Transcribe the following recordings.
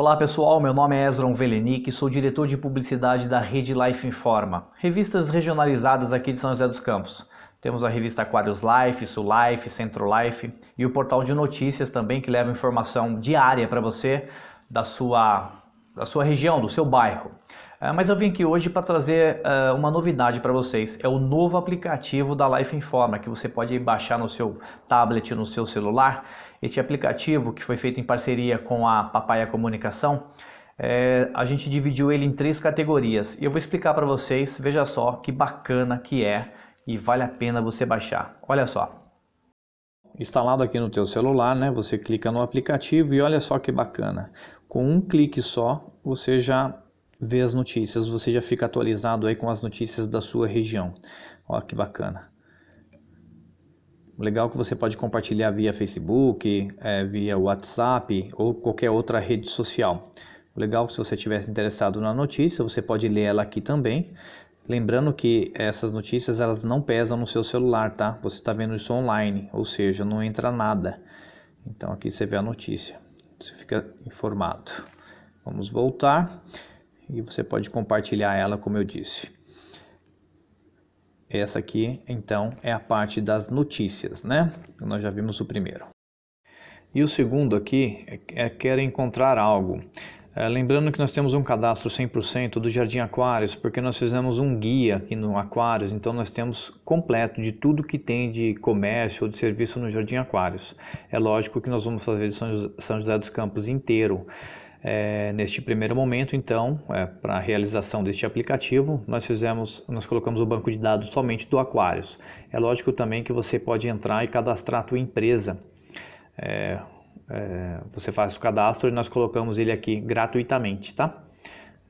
Olá pessoal, meu nome é Ezra Velenic, sou diretor de publicidade da Rede Life Informa, revistas regionalizadas aqui de São José dos Campos. Temos a revista Aquários Life, Sul Life, Centro Life e o portal de notícias também que leva informação diária para você da sua, da sua região, do seu bairro. Ah, mas eu vim aqui hoje para trazer ah, uma novidade para vocês. É o novo aplicativo da Life Informa que você pode baixar no seu tablet, no seu celular. Este aplicativo que foi feito em parceria com a Papaya Comunicação, é, a gente dividiu ele em três categorias. E eu vou explicar para vocês. Veja só que bacana que é e vale a pena você baixar. Olha só. Instalado aqui no teu celular, né? Você clica no aplicativo e olha só que bacana. Com um clique só, você já ver as notícias, você já fica atualizado aí com as notícias da sua região. Ó, que bacana. Legal que você pode compartilhar via Facebook, é, via WhatsApp ou qualquer outra rede social. Legal, que se você estiver interessado na notícia, você pode ler ela aqui também. Lembrando que essas notícias elas não pesam no seu celular, tá? Você está vendo isso online, ou seja, não entra nada. Então aqui você vê a notícia, você fica informado. Vamos voltar e você pode compartilhar ela, como eu disse. Essa aqui, então, é a parte das notícias, né? Nós já vimos o primeiro. E o segundo aqui é, é quer encontrar algo. É, lembrando que nós temos um cadastro 100% do Jardim Aquários, porque nós fizemos um guia aqui no Aquários, então nós temos completo de tudo que tem de comércio ou de serviço no Jardim Aquários. É lógico que nós vamos fazer São José dos Campos inteiro. É, neste primeiro momento, então, é, para a realização deste aplicativo, nós fizemos, nós colocamos o banco de dados somente do Aquarius. É lógico também que você pode entrar e cadastrar a tua empresa. É, é você faz o cadastro e nós colocamos ele aqui gratuitamente, tá?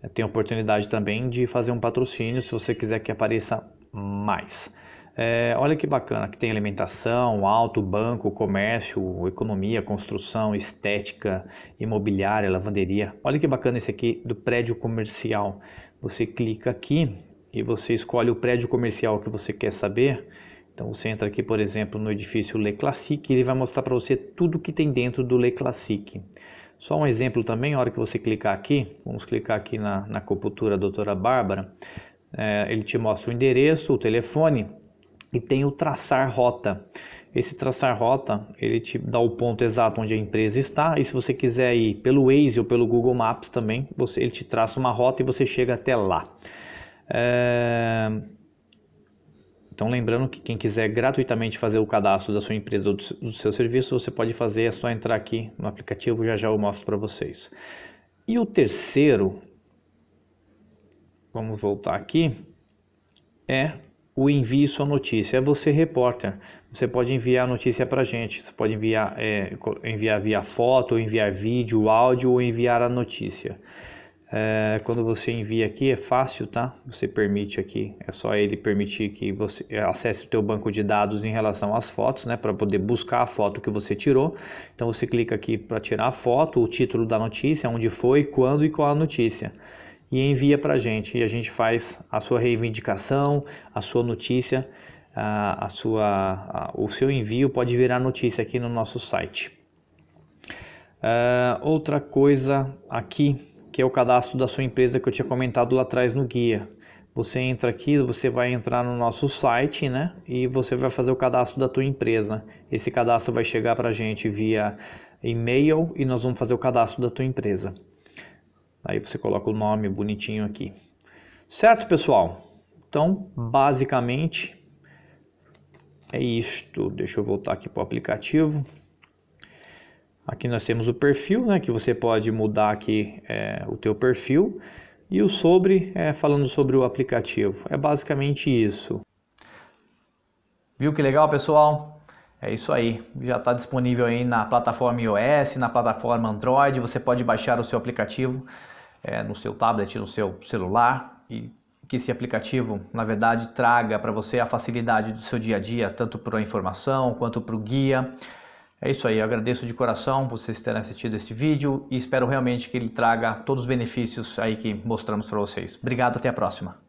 É, tem oportunidade também de fazer um patrocínio se você quiser que apareça mais. É, olha que bacana, que tem alimentação, alto, banco, comércio, economia, construção, estética, imobiliária, lavanderia. Olha que bacana esse aqui do prédio comercial. Você clica aqui e você escolhe o prédio comercial que você quer saber. Então você entra aqui, por exemplo, no edifício Le Classique, ele vai mostrar para você tudo que tem dentro do Le Classique. Só um exemplo também, a hora que você clicar aqui, vamos clicar aqui na, na Doutora Bárbara, é, ele te mostra o endereço, o telefone, e tem o traçar rota. Esse traçar rota, ele te dá o ponto exato onde a empresa está, e se você quiser ir pelo Waze ou pelo Google Maps também, você, ele te traça uma rota e você chega até lá. É... Então, lembrando que quem quiser gratuitamente fazer o cadastro da sua empresa ou do seu serviço, você pode fazer, é só entrar aqui no aplicativo, já já eu mostro para vocês. E o terceiro, vamos voltar aqui, é o envie sua notícia. É você, repórter. Você pode enviar a notícia para a gente. Você pode enviar, é, enviar via foto, ou enviar vídeo, áudio ou enviar a notícia. É, quando você envia aqui é fácil, tá? Você permite aqui, é só ele permitir que você é, acesse o teu banco de dados em relação às fotos, né? Para poder buscar a foto que você tirou. Então você clica aqui para tirar a foto, o título da notícia, onde foi, quando e qual a notícia e envia para a gente e a gente faz a sua reivindicação, a sua notícia, a, a sua, a, o seu envio pode virar notícia aqui no nosso site. Uh, outra coisa aqui que é o cadastro da sua empresa que eu tinha comentado lá atrás no guia. Você entra aqui, você vai entrar no nosso site, né? E você vai fazer o cadastro da tua empresa. Esse cadastro vai chegar para a gente via e-mail e nós vamos fazer o cadastro da tua empresa. Aí você coloca o nome bonitinho aqui. Certo, pessoal? Então, hum. basicamente é isto. Deixa eu voltar aqui para o aplicativo. Aqui nós temos o perfil, né, que você pode mudar aqui é, o teu perfil. E o sobre, é, falando sobre o aplicativo. É basicamente isso. Viu que legal, pessoal? É isso aí. Já está disponível aí na plataforma iOS, na plataforma Android. Você pode baixar o seu aplicativo é, no seu tablet, no seu celular e que esse aplicativo, na verdade, traga para você a facilidade do seu dia a dia, tanto para a informação quanto para o guia. É isso aí, eu agradeço de coração vocês terem assistido este vídeo e espero realmente que ele traga todos os benefícios aí que mostramos para vocês. Obrigado, até a próxima.